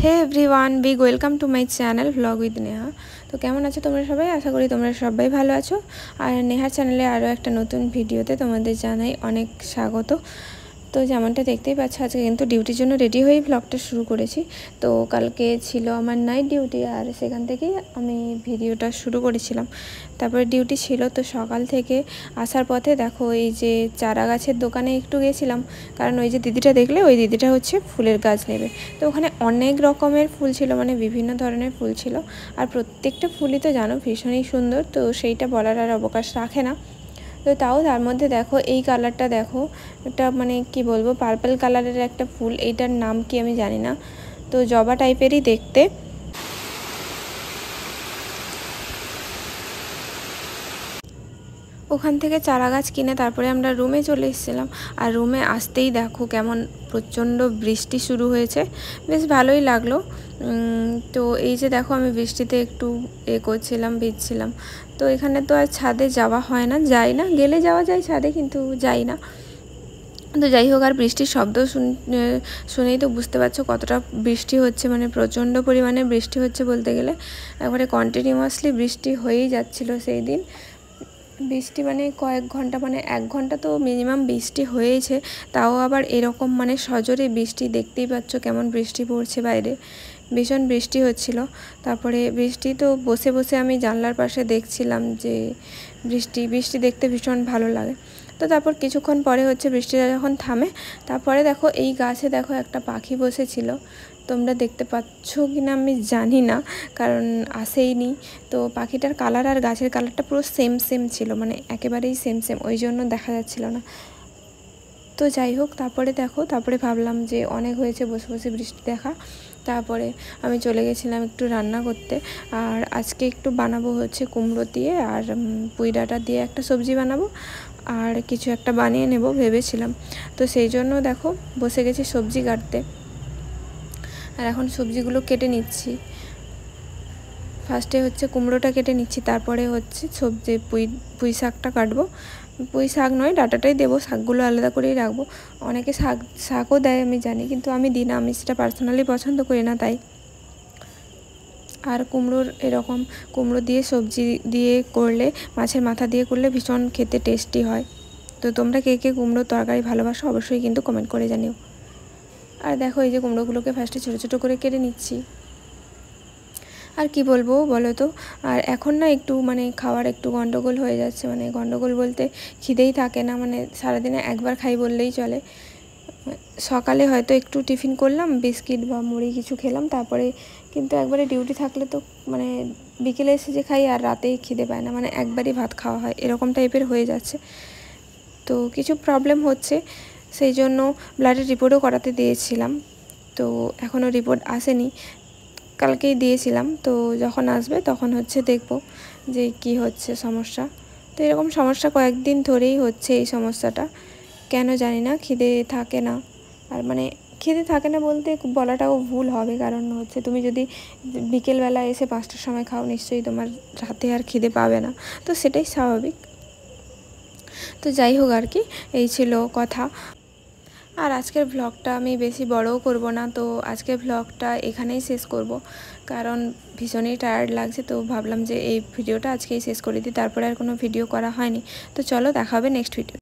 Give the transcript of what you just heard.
hey everyone big welcome to my channel vlog with Neha তো কেমন আছো তোমরা সবাই আশা করি তোমরা সবাই ভালো আছো আর নেহা চ্যানেলে আরও একটা নতুন ভিডিওতে তোমাদের জানাই অনেক স্বাগত তো যেমনটা দেখতেই পাচ্ছ আজকে কিন্তু ডিউটির জন্য রেডি হয়েই ব্লগটা শুরু করেছি তো কালকে ছিল আমার নাইট ডিউটি আর সেখান থেকেই আমি ভিডিওটা শুরু করেছিলাম তারপরে ডিউটি ছিল তো সকাল থেকে আসার পথে দেখো এই যে চারা গাছের দোকানে একটু গেছিলাম কারণ ওই যে দিদিটা দেখলে ওই দিদিটা হচ্ছে ফুলের গাছ নেবে তো ওখানে অনেক রকমের ফুল ছিল মানে বিভিন্ন ধরনের ফুল ছিল আর প্রত্যেকটা ফুলই তো জানো ভীষণই সুন্দর তো সেইটা বলার আর অবকাশ রাখে না তো তাও তার মধ্যে দেখো এই কালারটা দেখো এটা মানে কি বলবো পার্পল কালারের একটা ফুল এইটার নাম কি আমি জানি না তো জবা টাইপেরই দেখতে ওখান থেকে চারা গাছ কিনে তারপরে আমরা রুমে চলে এসেছিলাম আর রুমে আসতেই দেখো কেমন প্রচণ্ড বৃষ্টি শুরু হয়েছে বেশ ভালোই লাগলো তো এই যে দেখো আমি বৃষ্টিতে একটু এ করছিলাম ভিজছিলাম তো এখানে তো আর ছাদে যাওয়া হয় না যাই না গেলে যাওয়া যায় ছাদে কিন্তু যাই না তো যাই হোক আর বৃষ্টির শব্দ শুনেই তো বুঝতে পারছো কতটা বৃষ্টি হচ্ছে মানে প্রচণ্ড পরিমাণে বৃষ্টি হচ্ছে বলতে গেলে একবারে কন্টিনিউয়াসলি বৃষ্টি হয়েই যাচ্ছিল সেই দিন বৃষ্টি মানে কয়েক ঘন্টা মানে এক ঘন্টা তো মিনিমাম বৃষ্টি হয়েছে তাও আবার এরকম মানে সজোরে বৃষ্টি দেখতেই পাচ্ছ কেমন বৃষ্টি পড়ছে বাইরে ভীষণ বৃষ্টি হচ্ছিল তারপরে বৃষ্টি তো বসে বসে আমি জানলার পাশে দেখছিলাম যে বৃষ্টি বৃষ্টি দেখতে ভীষণ ভালো লাগে তো তারপর কিছুক্ষণ পরে হচ্ছে বৃষ্টিটা যখন থামে তারপরে দেখো এই গাছে দেখো একটা পাখি বসেছিল তোমরা দেখতে পাচ্ছ কি না আমি জানি না কারণ আসেইনি তো পাখিটার কালার আর গাছের কালারটা পুরো সেম সেম ছিল মানে একেবারেই সেম সেম ওই জন্য দেখা যাচ্ছিল না তো যাই হোক তারপরে দেখো তারপরে ভাবলাম যে অনেক হয়েছে বসে বসে বৃষ্টি দেখা তারপরে আমি চলে গেছিলাম একটু রান্না করতে আর আজকে একটু বানাবো হচ্ছে কুমড়ো দিয়ে আর পুঁই ডাটা দিয়ে একটা সবজি বানাবো আর কিছু একটা বানিয়ে নেব ভেবেছিলাম তো সেই জন্য দেখো বসে গেছি সবজি কাটতে আর এখন সবজিগুলো কেটে নিচ্ছি ফার্স্টে হচ্ছে কুমড়োটা কেটে নিচ্ছি তারপরে হচ্ছে সবজি পুঁই পুঁই শাকটা কাটবো পুঁই শাক নয় ডাটাটাই দেবো শাকগুলো আলাদা করেই রাখবো অনেকে শাক শাকও দেয় আমি জানি কিন্তু আমি দিই না আমি সেটা পার্সোনালি পছন্দ করি না তাই আর কুমড়োর এরকম কুমড়ো দিয়ে সবজি দিয়ে করলে মাছের মাথা দিয়ে করলে ভীষণ খেতে টেস্টি হয় তো তোমরা কে কে কুমড়োর তরকারি ভালোবাসো অবশ্যই কিন্তু কমেন্ট করে জানিও আর দেখো এই যে কুমড়োগুলোকে ফার্স্টে ছোটো ছোটো করে কেটে নিচ্ছি আর কি বলবো বলো তো আর এখন না একটু মানে খাওয়ার একটু গন্ডগোল হয়ে যাচ্ছে মানে গন্ডগোল বলতে খিদেই থাকে না মানে সারাদিনে একবার খাই বললেই চলে সকালে হয়তো একটু টিফিন করলাম বিস্কিট বা মুড়ি কিছু খেলাম তারপরে কিন্তু একবারে ডিউটি থাকলে তো মানে বিকেলে এসে যে খাই আর রাতেই খিদে পায় না মানে একবারই ভাত খাওয়া হয় এরকম টাইপের হয়ে যাচ্ছে তো কিছু প্রবলেম হচ্ছে সেই জন্য ব্লাডের রিপোর্টও করাতে দিয়েছিলাম তো এখনও রিপোর্ট আসেনি কালকেই দিয়েছিলাম তো যখন আসবে তখন হচ্ছে দেখব যে কি হচ্ছে সমস্যা তো এরকম সমস্যা কয়েকদিন ধরেই হচ্ছে এই সমস্যাটা কেন জানি না খিদে থাকে না আর মানে খিদে থাকে না বলতে বলাটাও ভুল হবে কারণ হচ্ছে তুমি যদি বিকেলবেলা এসে পাঁচটার সময় খাও নিশ্চয়ই তোমার রাতে আর খিদে পাবে না তো সেটাই স্বাভাবিক তো যাই হোক আর কি এই ছিল কথা আর আজকের ভ্লগটা আমি বেশি বড়ও করব না তো আজকের ভ্লগটা এখানেই শেষ করব কারণ ভীষণই টায়ার্ড লাগছে তো ভাবলাম যে এই ভিডিওটা আজকেই শেষ করে দিই তারপরে আর কোনো ভিডিও করা হয়নি তো চলো দেখাবে নেক্সট ভিডিও